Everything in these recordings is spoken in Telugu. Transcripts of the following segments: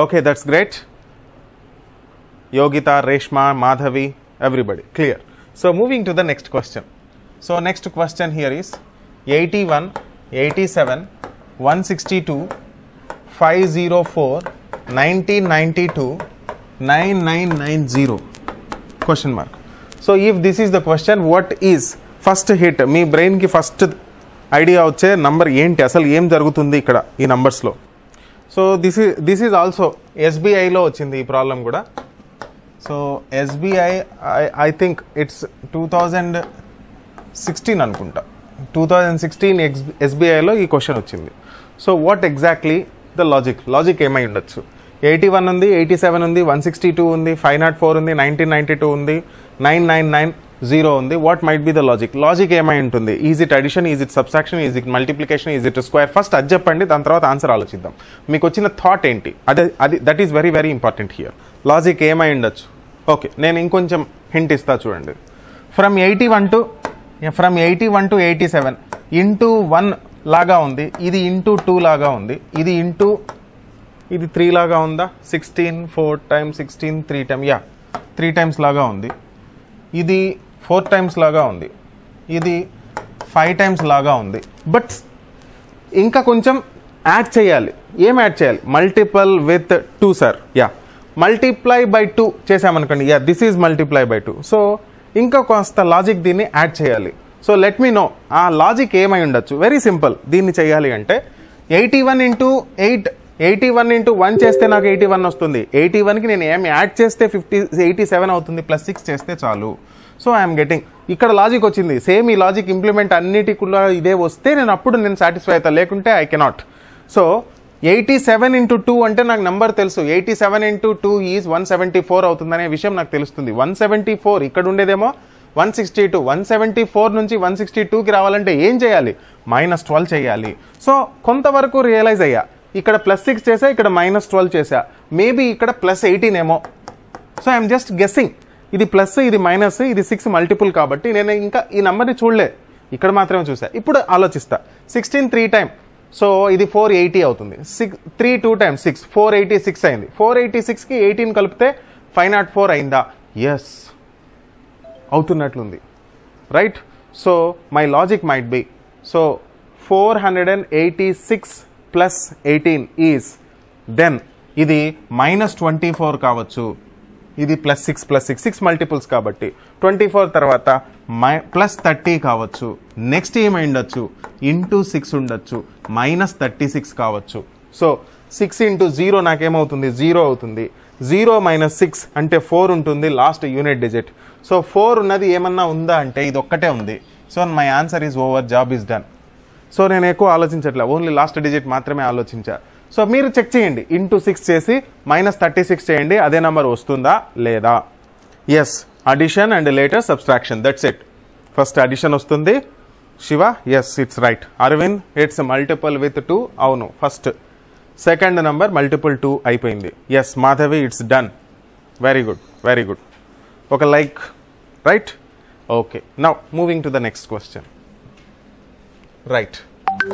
Okay that's great Yogita Reshma Madhavi everybody clear so moving to the next question so next question here is eighty one eighty seven one sixty two five zero four nineteen ninety two nine nine nine zero question mark so if this is the question what is first hit me బ్రెయిన్కి ఫస్ట్ ఐడియా వచ్చే నంబర్ ఏంటి అసలు ఏం జరుగుతుంది ఇక్కడ ఈ నంబర్స్లో సో దిస్ ఈ దిస్ ఈజ్ ఆల్సో ఎస్బీఐలో వచ్చింది ఈ ప్రాబ్లం కూడా so SBI I think it's two thousand sixteen అనుకుంటా టూ థౌజండ్ సిక్స్టీన్ ఎక్స్ ఎస్బీఐలో ఈ క్వశ్చన్ వచ్చింది so what exactly the logic logic ఏమై ఉండొచ్చు ఎయిటీ వన్ ఉంది ఎయిటీ సెవెన్ ఉంది వన్ సిక్స్టీ టూ ఉంది ఫైవ్ నాట్ ఫోర్ ఉంది నైన్టీన్ నైంటీ టూ ఉంది నైన్ నైన్ నైన్ జీరో ఉంది what might be the logic logic ఏమై ఉంటుంది is it addition is it subtraction is it multiplication is it square first అది చెప్పండి దాని తర్వాత ఆన్సర్ ఆలోచిద్దాం మీకు వచ్చిన థాట్ ఏంటి అదే అది that is very very important here logic ఏమై ఉండొచ్చు ఓకే నేను ఇంకొంచెం హింట్ ఇస్తా చూడండి from eighty one to from eighty one to eighty seven into one లాగా ఉంది ఇది ఇంటూ టూ లాగా ఉంది ఇది ఇంటూ ఇది త్రీ లాగా ఉందా sixteen four time sixteen three time yeah three times లాగా ఉంది ఇది ఫోర్ టైమ్స్ లాగా ఉంది ఇది ఫైవ్ టైమ్స్ లాగా ఉంది బట్ ఇంకా కొంచెం యాడ్ చేయాలి ఏం యాడ్ చేయాలి multiple with two sir yeah multiply by two చేసామనుకోండి yeah this is multiply by two so ఇంకా కొంత లాజిక్ దీన్ని యాడ్ చేయాలి so let me know uh logic ఏమై ఉండొచ్చు వెరీ సింపుల్ దీన్ని చేయాలి అంటే eighty one into eight eighty one into one చేస్తే నాకు ఎయిటీ వన్ వస్తుంది ఎయిటీ వన్కి నేను ఏమి యాడ్ చేస్తే ఫిఫ్టీ ఎయిటీ సెవెన్ అవుతుంది ప్లస్ సిక్స్ చేస్తే చాలు సో ఐఎమ్ గెటింగ్ ఇక్కడ లాజిక్ వచ్చింది సేమ్ ఈ లాజిక్ ఇంప్లిమెంట్ అన్నిటి కూడా ఇదే వస్తే నేను అప్పుడు నేను సాటిస్ఫై అవుతాను లేకుంటే I cannot so eighty seven into two అంటే నాకు నెంబర్ తెలుసు eighty seven into two is one seventy four అవుతుందనే విషయం నాకు తెలుస్తుంది వన్ సెవెంటీ ఫోర్ ఇక్కడ ఉండేదేమో one sixty two one seventy four నుంచి వన్ సిక్స్టీ టూకి రావాలంటే ఏం చేయాలి మైనస్ ట్వెల్వ్ చేయాలి సో కొంతవరకు రియలైజ్ అయ్యా ఇక్కడ ప్లస్ సిక్స్ చేసా ఇక్కడ మైనస్ ట్వెల్వ్ చేసా మేబీ ఇక్కడ ప్లస్ ఎయిటీన్ ఏమో సో ఐఎమ్ జస్ట్ గెస్సింగ్ ఇది ప్లస్ ఇది మైనస్ ఇది సిక్స్ మల్టిపుల్ కాబట్టి నేను ఇంకా ఈ నెంబర్ని చూడలే ఇక్కడ మాత్రమే చూసా ఇప్పుడు ఆలోచిస్తా సిక్స్టీన్ త్రీ టైం సో ఇది ఫోర్ ఎయిటీ అవుతుంది six three two time six four eighty six అయింది ఫోర్ ఎయిటీ సిక్స్కి ఎయిటీన్ కలిపితే ఫైవ్ నాట్ ఫోర్ అయిందా ఎస్ అవుతున్నట్లుంది right so my logic might be so four hundred and eighty six plus eighteen is then ఇది మైనస్ ట్వంటీ ఫోర్ కావచ్చు ఇది plus six plus six six multiples కాబట్టి ట్వంటీ ఫోర్ తర్వాత మై ప్లస్ థర్టీ కావచ్చు నెక్స్ట్ ఏమై ఉండొచ్చు ఇంటూ సిక్స్ ఉండొచ్చు మైనస్ థర్టీ సిక్స్ కావచ్చు సో సిక్స్ ఇంటూ జీరో నాకేమవుతుంది జీరో అవుతుంది జీరో మైనస్ సిక్స్ అంటే ఫోర్ ఉంటుంది last unit digit so four ఉన్నది ఏమన్నా ఉందా అంటే ఇది ఒక్కటే ఉంది so my answer is our job is done so నేను ఎక్కువ ఆలోచించట్లే ఓన్లీ లాస్ట్ డిజిట్ మాత్రమే ఆలోచించా సో మీరు చెక్ చేయండి ఇంటూ సిక్స్ చేసి మైనస్ థర్టీ సిక్స్ చేయండి అదే నెంబర్ వస్తుందా లేదా yes addition and later subtraction that's it first addition వస్తుంది Shiva yes it's right Aravind it's multiple with two అవును first second number multiple two అయిపోయింది yes Madhavi it's done very good very good ఒక like right okay now moving to the next question right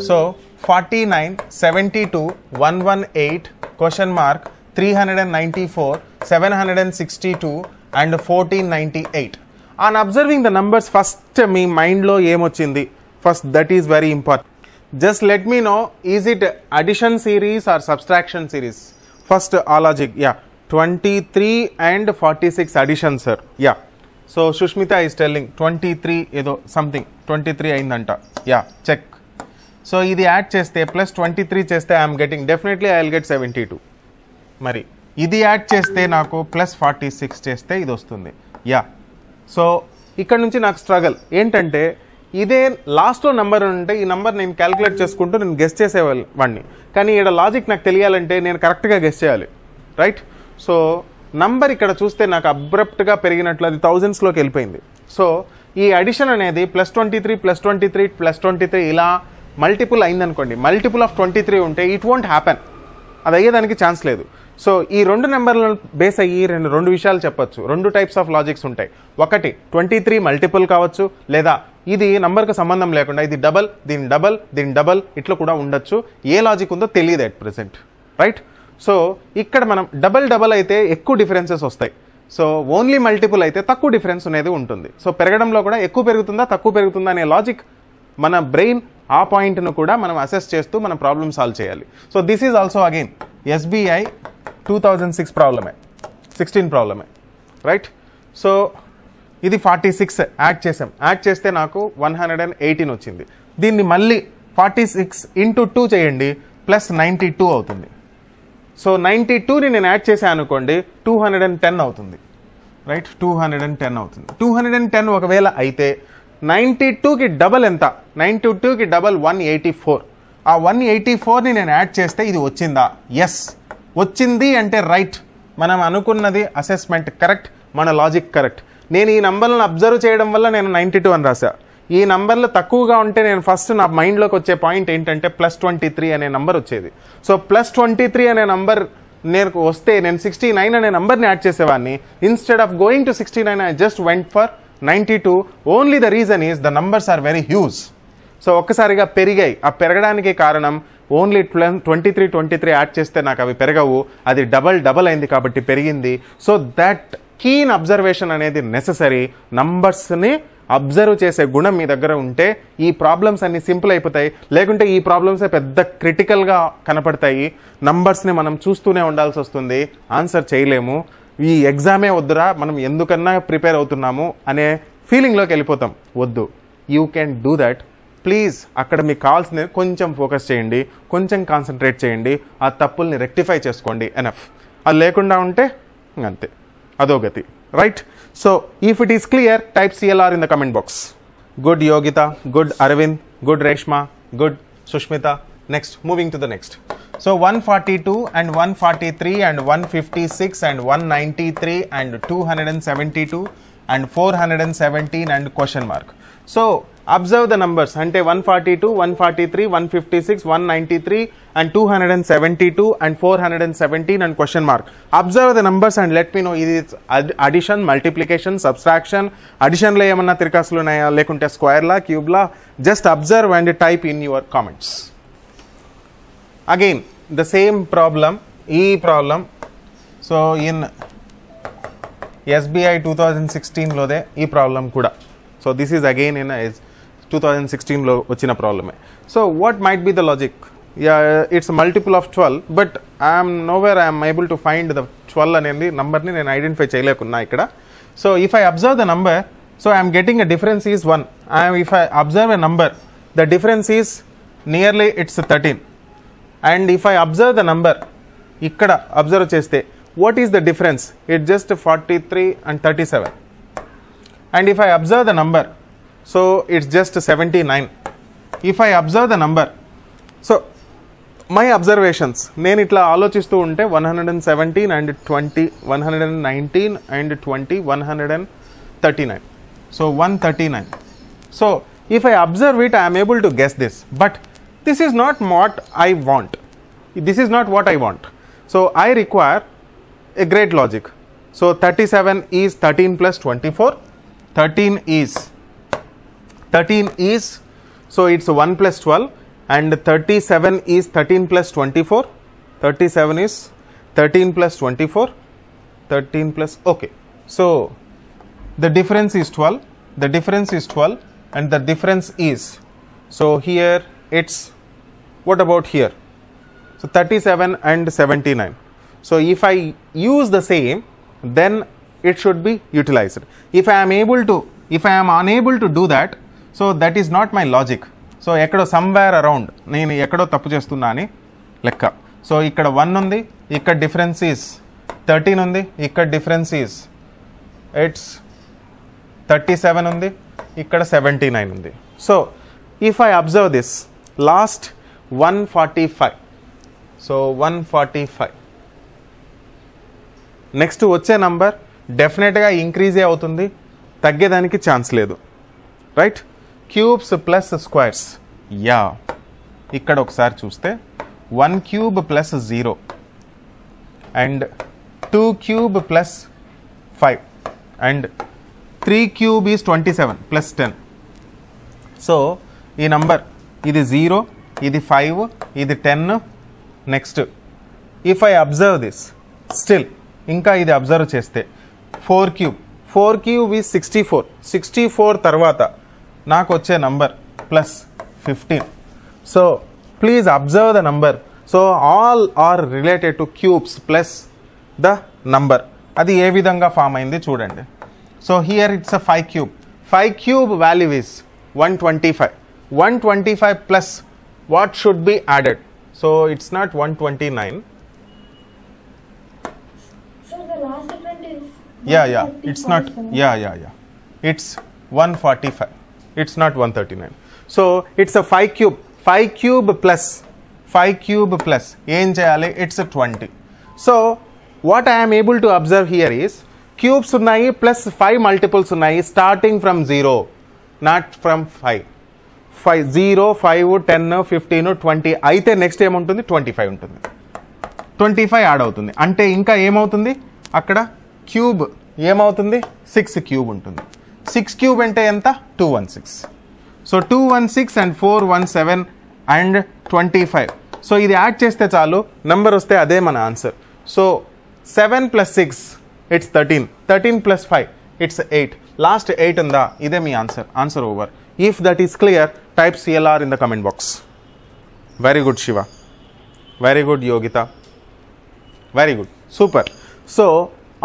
so 49 72 118 question mark 394 762 and 1498 on observing the numbers first uh, me mind lo em ochindi first that is very important just let me know is it addition series or subtraction series first uh, all logic yeah 23 and 46 addition sir yeah so Sushmita is telling twenty three ఏదో సంథింగ్ ట్వంటీ త్రీ అయిందంట యా చెక్ సో ఇది యాడ్ చేస్తే ప్లస్ ట్వంటీ త్రీ చేస్తే I'm getting definitely I will get seventy two మరి ఇది యాడ్ చేస్తే నాకు ప్లస్ ఫార్టీ సిక్స్ చేస్తే ఇది వస్తుంది యా సో ఇక్కడ నుంచి నాకు స్ట్రగల్ ఏంటంటే ఇదే లాస్ట్లో నెంబర్ ఉంటే ఈ నెంబర్ నేను క్యాలిక్యులేట్ చేసుకుంటూ నేను గెస్ట్ చేసేవాళ్ళు వాడిని కానీ ఇక్కడ లాజిక్ నాకు తెలియాలంటే నేను కరెక్ట్గా గెస్ట్ చేయాలి రైట్ సో నంబర్ ఇక్కడ చూస్తే నాకు అబ్రప్ట్గా పెరిగినట్లు అది థౌజండ్స్లోకి వెళ్ళిపోయింది సో ఈ అడిషన్ అనేది plus twenty three plus twenty three plus twenty three ఇలా మల్టిపుల్ అయిందనుకోండి మల్టిపుల్ ఆఫ్ ట్వంటీ త్రీ ఉంటే ఇట్ వోంట్ హ్యాపెన్ అది అయ్యేదానికి ఛాన్స్ లేదు సో ఈ రెండు నెంబర్లను బేస్ అయ్యి రెండు రెండు విషయాలు చెప్పొచ్చు రెండు టైప్స్ ఆఫ్ లాజిక్స్ ఉంటాయి ఒకటి ట్వంటీ త్రీ మల్టిపుల్ కావచ్చు లేదా ఇది నంబర్కి సంబంధం లేకుండా ఇది డబల్ దీని డబల్ దీని డబల్ ఇట్లా కూడా ఉండొచ్చు ఏ లాజిక్ ఉందో తెలియదు అట్ ప్రెసెంట్ రైట్ సో ఇక్కడ మనం డబల్ డబల్ అయితే ఎక్కువ డిఫరెన్సెస్ వస్తాయి సో ఓన్లీ మల్టిపుల్ అయితే తక్కువ డిఫరెన్స్ అనేది ఉంటుంది సో పెరగడంలో కూడా ఎక్కువ పెరుగుతుందా తక్కువ పెరుగుతుందా అనే లాజిక్ మన బ్రెయిన్ ఆ పాయింట్ను కూడా మనం అసెస్ చేస్తూ మనం ప్రాబ్లమ్ సాల్వ్ చేయాలి so this is also again SBI two thousand six ప్రాబ్లమే సిక్స్టీన్ ప్రాబ్లమే రైట్ సో ఇది ఫార్టీ సిక్స్ యాడ్ చేసాం యాడ్ చేస్తే నాకు వన్ హండ్రెడ్ అండ్ ఎయిటీన్ వచ్చింది దీన్ని మళ్ళీ ఫార్టీ సిక్స్ ఇంటూ టూ చేయండి ప్లస్ నైంటీ టూ అవుతుంది సో నైంటీ టూని నేను యాడ్ చేసాను అనుకోండి టూ హండ్రెడ్ అండ్ టెన్ అవుతుంది right two hundred and ten అవుతుంది టూ హండ్రెడ్ అండ్ టెన్ ఒకవేళ అయితే నైంటీ టూకి డబల్ ఎంత నైంటీ టూకి డబల్ వన్ ఎయిటీ ఫోర్ ఆ వన్ ఎయిటీ ఫోర్ని నేను యాడ్ చేస్తే ఇది వచ్చిందా ఎస్ వచ్చింది అంటే రైట్ మనం అనుకున్నది అసెస్మెంట్ కరెక్ట్ మన లాజిక్ కరెక్ట్ నేను ఈ నంబర్లను అబ్జర్వ్ చేయడం వల్ల నేను నైంటీ టూ అని రాశాను ఈ నంబర్లు తక్కువగా ఉంటే నేను ఫస్ట్ నా మైండ్లోకి వచ్చే పాయింట్ ఏంటంటే ప్లస్ ట్వంటీ త్రీ అనే నంబర్ వచ్చేది సో ప్లస్ ట్వంటీ త్రీ అనే నంబర్ నేను వస్తే నేను సిక్స్టీ నైన్ అనే నంబర్ని యాడ్ చేసేవాడిని instead of going to sixty nine I just went for ninety two only the reason is the numbers are very huge so ఒక్కసారిగా పెరిగాయి ఆ పెరగడానికి కారణం only twenty three twenty three add చేస్తే నాకు అవి పెరగవు అది డబల్ డబల్ అయింది కాబట్టి పెరిగింది సో దట్ కీన్ అబ్జర్వేషన్ అనేది నెససరీ నంబర్స్ని అబ్జర్వ్ చేసే గుణం మీ దగ్గర ఉంటే ఈ ప్రాబ్లమ్స్ అన్ని సింపుల్ అయిపోతాయి లేకుంటే ఈ ప్రాబ్లమ్స్ పెద్ద క్రిటికల్గా కనపడతాయి నంబర్స్ని మనం చూస్తూనే ఉండాల్సి వస్తుంది ఆన్సర్ చేయలేము ఈ ఎగ్జామే వద్దురా మనం ఎందుకన్నా ప్రిపేర్ అవుతున్నాము అనే ఫీలింగ్లోకి వెళ్ళిపోతాం వద్దు you can do that please అక్కడ మీ కాల్స్ని కొంచెం ఫోకస్ చేయండి కొంచెం కాన్సన్ట్రేట్ చేయండి ఆ తప్పుల్ని రెక్టిఫై చేసుకోండి ఎనఫ్ అది లేకుండా ఉంటే అంతే Adogati, right? So if it is clear, type CLR in the comment box. Good Yogita, good Arvind, good Reshma, good Sushmita. Next, moving to the next. So 142 and 143 and 156 and 193 and 272 and 417 and question mark. So observe the numbers అంటే one forty two one forty three one fifty six one ninety three and two hundred and seventy two and four hundred and seventeen and question mark observe the numbers and let me know ఇది అడిషన్ మల్టిప్లికేషన్ సబ్స్ట్రాక్షన్ అడిషన్లో ఏమన్నా తిరకాసులు ఉన్నాయా లేకుంటే స్క్వేర్లా క్యూబ్లా just observe and type in your comments again the same problem ఈ problem so in SBI two thousand సిక్స్టీన్లోదే ఈ ప్రాబ్లం కూడా so this is again in S two thousand సిక్స్టీన్లో వచ్చిన ప్రాబ్లమే so what might be the logic it's multiple of twelve but I'm where I'm able to find the twelve అనేది నంబర్ని నేను ఐడెంటిఫై చేయలేకున్నా ఇక్కడ so if I observe the number so I'm getting a difference is one I'm if I observe a number the difference is nearly it's thirteen and if I observe the number ఇక్కడ అబ్జర్వ్ చేస్తే what is the difference it just forty three and thirty seven and if I observe the number so it's just seventy nine if I observe the number so my observations నేను ఇట్లా ఆలోచిస్తూ ఉంటే one hundred and seventeen and twenty one hundred and nineteen and twenty one hundred and thirty nine so one thirty nine so if I observe it I'm able to guess this but this is not what I want this is not what I want so I require a great logic so thirty seven is thirteen plus twenty four thirteen is 13 is, so it's 1 plus 12 and 37 is 13 plus 24. 37 is 13 plus 24. 13 plus, okay. So, the difference is 12. The difference is 12 and the difference is, so here it's, what about here? So, 37 and 79. So, if I use the same, then it should be utilized. If I am able to, if I am unable to do that, so that is not my logic so ఎక్కడో సమ్వేర్ అరౌండ్ నేను ఎక్కడో తప్పు చేస్తున్నా అని లెక్క సో ఇక్కడ వన్ ఉంది ఇక్కడ డిఫరెన్స్ ఈస్ థర్టీన్ ఉంది ఇక్కడ difference is it's thirty seven ఉంది ఇక్కడ సెవెంటీ నైన్ ఉంది so if I observe this last one forty five so one forty five next వచ్చే నంబర్ డెఫినెట్గా ఇంక్రీజే అవుతుంది తగ్గేదానికి ఛాన్స్ లేదు right cubes plus squares ya ఇక్కడ ఒకసారి చూస్తే one cube plus zero and two cube plus five and three cube is twenty seven plus ten so ఈ నంబర్ ఇది జీరో ఇది ఫైవ్ ఇది ten next if I observe this still ఇంకా ఇది అబ్జర్వ్ చేస్తే four cube four cube is sixty four sixty four తర్వాత నాకు వచ్చే number plus fifteen so please observe the number so all are related to cubes plus the number అది ఏ విధంగా ఫామ్ అయింది చూడండి so here it's a five cube five cube value is one twenty five one twenty five plus what should be added so it's not one twenty nine ya ya it's not ya ya ya it's one forty five it's not 139. So it's a 5 cube, 5 cube plus, 5 cube plus, it's a 20. So what I am able to observe here is cubes ఉన్నాయి ప్లస్ ఫైవ్ మల్టిపుల్స్ ఉన్నాయి starting from zero not from five five zero five ten fifteen twenty అయితే నెక్స్ట్ ఏముంటుంది ట్వంటీ ఫైవ్ ఉంటుంది ట్వంటీ ఫైవ్ యాడ్ అవుతుంది అంటే ఇంకా ఏమవుతుంది అక్కడ క్యూబ్ ఏమవుతుంది సిక్స్ క్యూబ్ ఉంటుంది సిక్స్ క్యూబ్ అంటే ఎంత two one six so two one six and four one seven and twenty five so ఇది యాడ్ చేస్తే చాలు నెంబర్ వస్తే అదే మన answer so seven plus six it's thirteen thirteen plus five it's eight last eight ఉందా ఇదే మీ answer answer over if that is clear type CLR in the comment box very good Shiva very good Yogita very good super so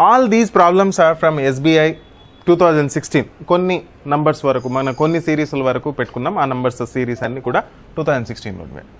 all these problems are from SBI two thousand sixteen కొన్ని నంబర్స్ వరకు మన కొన్ని సిరీస్ల వరకు పెట్టుకున్నాం ఆ నంబర్స్ సిరీస్ అన్ని కూడా టూ థౌజండ్ సిక్స్టీన్లో ఉన్నాయి